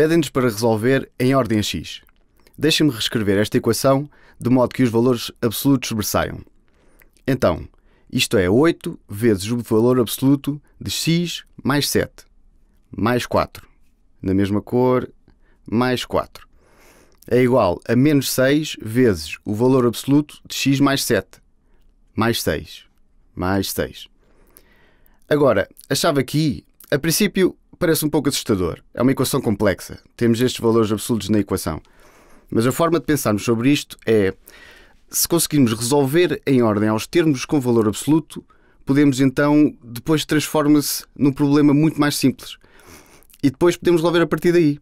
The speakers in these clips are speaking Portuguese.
Pedem-nos para resolver em ordem x. Deixem-me reescrever esta equação de modo que os valores absolutos sobressaiam. Então, isto é 8 vezes o valor absoluto de x mais 7, mais 4, na mesma cor, mais 4. É igual a menos 6 vezes o valor absoluto de x mais 7, mais 6, mais 6. Agora, achava que, a princípio, parece um pouco assustador. É uma equação complexa. Temos estes valores absolutos na equação. Mas a forma de pensarmos sobre isto é: se conseguirmos resolver em ordem aos termos com valor absoluto, podemos então depois transforma-se num problema muito mais simples. E depois podemos resolver a partir daí.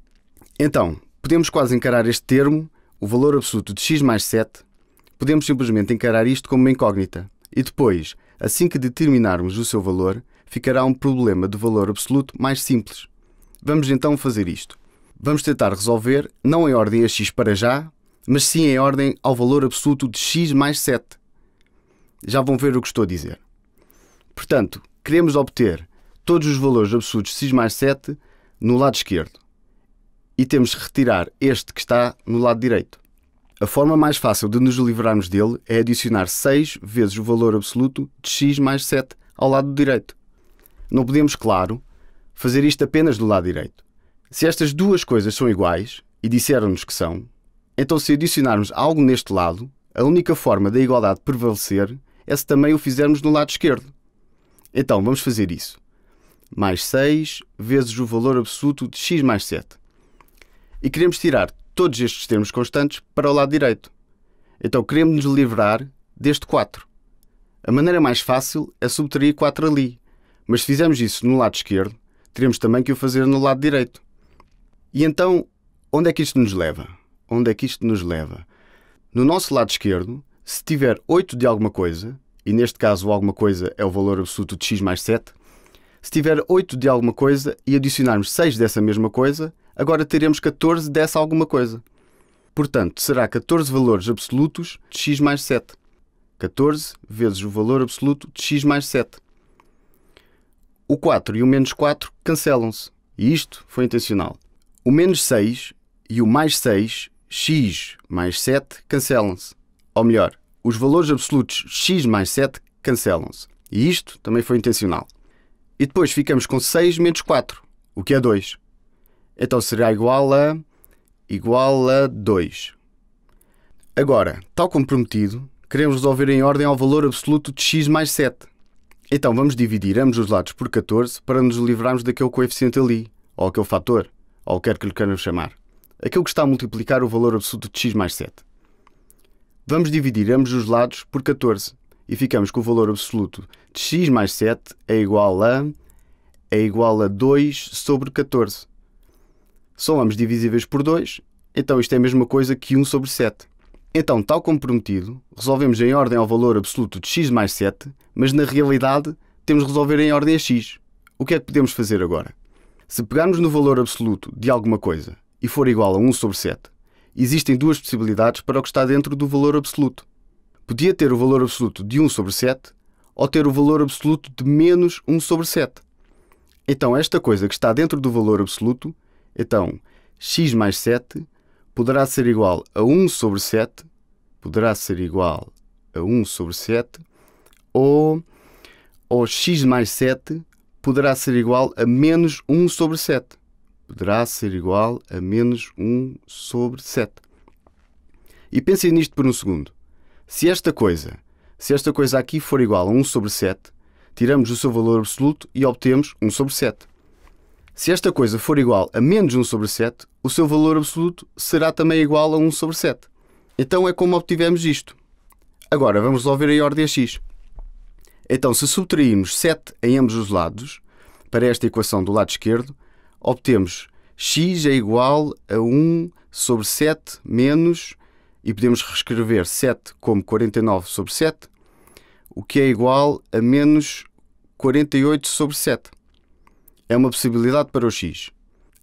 Então, podemos quase encarar este termo, o valor absoluto de x mais 7, podemos simplesmente encarar isto como uma incógnita. E depois, assim que determinarmos o seu valor, ficará um problema de valor absoluto mais simples. Vamos então fazer isto. Vamos tentar resolver, não em ordem a x para já, mas sim em ordem ao valor absoluto de x mais 7. Já vão ver o que estou a dizer. Portanto, queremos obter todos os valores absolutos de x mais 7 no lado esquerdo. E temos que retirar este que está no lado direito. A forma mais fácil de nos livrarmos dele é adicionar 6 vezes o valor absoluto de x mais 7 ao lado direito. Não podemos, claro, fazer isto apenas do lado direito. Se estas duas coisas são iguais, e disseram-nos que são, então se adicionarmos algo neste lado, a única forma da igualdade prevalecer é se também o fizermos no lado esquerdo. Então vamos fazer isso. Mais 6 vezes o valor absoluto de x mais 7. E queremos tirar todos estes termos constantes para o lado direito. Então queremos nos livrar deste 4. A maneira mais fácil é subtrair 4 ali, mas se fizermos isso no lado esquerdo, teremos também que o fazer no lado direito. E então, onde é que isto nos leva? Onde é que isto nos leva? No nosso lado esquerdo, se tiver 8 de alguma coisa, e neste caso alguma coisa é o valor absoluto de x mais 7, se tiver 8 de alguma coisa e adicionarmos 6 dessa mesma coisa, agora teremos 14 dessa alguma coisa. Portanto, será 14 valores absolutos de x mais 7. 14 vezes o valor absoluto de x mais 7 o 4 e o menos 4 cancelam-se. E isto foi intencional. O menos 6 e o mais 6, x mais 7, cancelam-se. Ou melhor, os valores absolutos x mais 7 cancelam-se. E isto também foi intencional. E depois ficamos com 6 menos 4, o que é 2. Então será igual a. igual a 2. Agora, tal como prometido, queremos resolver em ordem ao valor absoluto de x mais 7. Então vamos dividir ambos os lados por 14 para nos livrarmos daquele coeficiente ali, ou aquele fator, ou quer que lhe queiram chamar. Aquele que está a multiplicar o valor absoluto de x mais 7. Vamos dividir ambos os lados por 14 e ficamos com o valor absoluto de x mais 7 é igual a é igual a 2 sobre 14. Somamos divisíveis por 2, então isto é a mesma coisa que 1 sobre 7. Então, tal como prometido, resolvemos em ordem ao valor absoluto de x mais 7, mas na realidade temos de resolver em ordem a x. O que é que podemos fazer agora? Se pegarmos no valor absoluto de alguma coisa e for igual a 1 sobre 7, existem duas possibilidades para o que está dentro do valor absoluto. Podia ter o valor absoluto de 1 sobre 7 ou ter o valor absoluto de menos 1 sobre 7. Então, esta coisa que está dentro do valor absoluto, então x mais 7 poderá ser igual a 1 sobre 7, poderá ser igual a 1 sobre 7, ou, ou x mais 7 poderá ser igual a menos 1 sobre 7. Poderá ser igual a menos 1 sobre 7. E pensem nisto por um segundo. Se esta coisa, se esta coisa aqui for igual a 1 sobre 7, tiramos o seu valor absoluto e obtemos 1 sobre 7. Se esta coisa for igual a menos 1 sobre 7, o seu valor absoluto será também igual a 1 sobre 7. Então é como obtivemos isto. Agora vamos resolver a ordem x. Então, se subtrairmos 7 em ambos os lados, para esta equação do lado esquerdo, obtemos x é igual a 1 sobre 7 menos, e podemos reescrever 7 como 49 sobre 7, o que é igual a menos 48 sobre 7 é uma possibilidade para o x.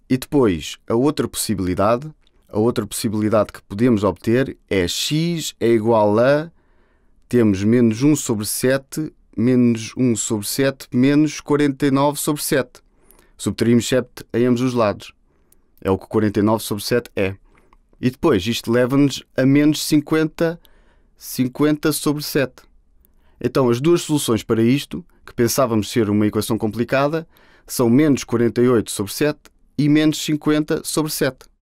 E depois, a outra possibilidade, a outra possibilidade que podemos obter é x é igual a temos menos 1 sobre 7 menos 1 sobre 7 menos 49 sobre 7. Subtraímos 7 a ambos os lados. É o que 49 sobre 7 é. E depois isto leva-nos a menos 50, 50 sobre 7. Então as duas soluções para isto, que pensávamos ser uma equação complicada, são menos 48 sobre 7 e menos 50 sobre 7.